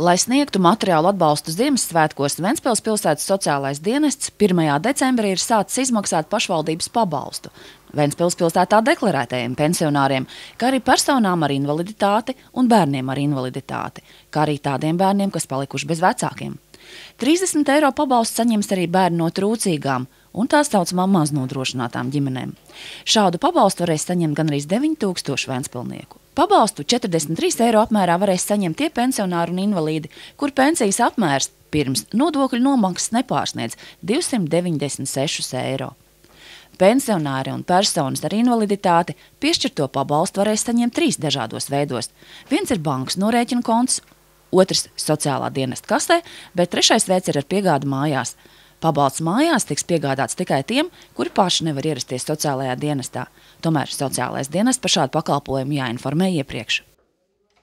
Lai sniegtu materiālu atbalstu Ziemassvētkos, Ventspils pilsētas sociālais dienests 1. decembrī ir sācis izmaksāt pašvaldības pabalstu Ventspils pilsētā deklarētajiem pensionāriem, kā arī personām ar invaliditāti un bērniem ar invaliditāti, kā arī tādiem bērniem, kas palikuši bez vecākiem. 30 eiro pabalstu saņems arī bērni no trūcīgām un tā saucamām maznodrošinātām ģimenēm. Šādu pabalstu varēs saņemt gan arī 9000 ventspilnieku. Pabalstu 43 eiro apmērā varēs saņemt tie pensionāri un invalīdi, kur pensijas apmērs pirms nodokļu nomaksas nepārsniedz 296 eiro. Pensionāri un personas ar invaliditāti piešķirto pabalstu varēs saņemt trīs dažādos veidos. Viens ir bankas norēķinu konts, otrs sociālā dienesta kasē, bet trešais veids ir ar piegādu mājās – Pabalsts mājās tiks piegādāts tikai tiem, kuri paši nevar ierasties sociālajā dienestā. Tomēr sociālais dienests par šādu pakalpojumu jāinformē iepriekš.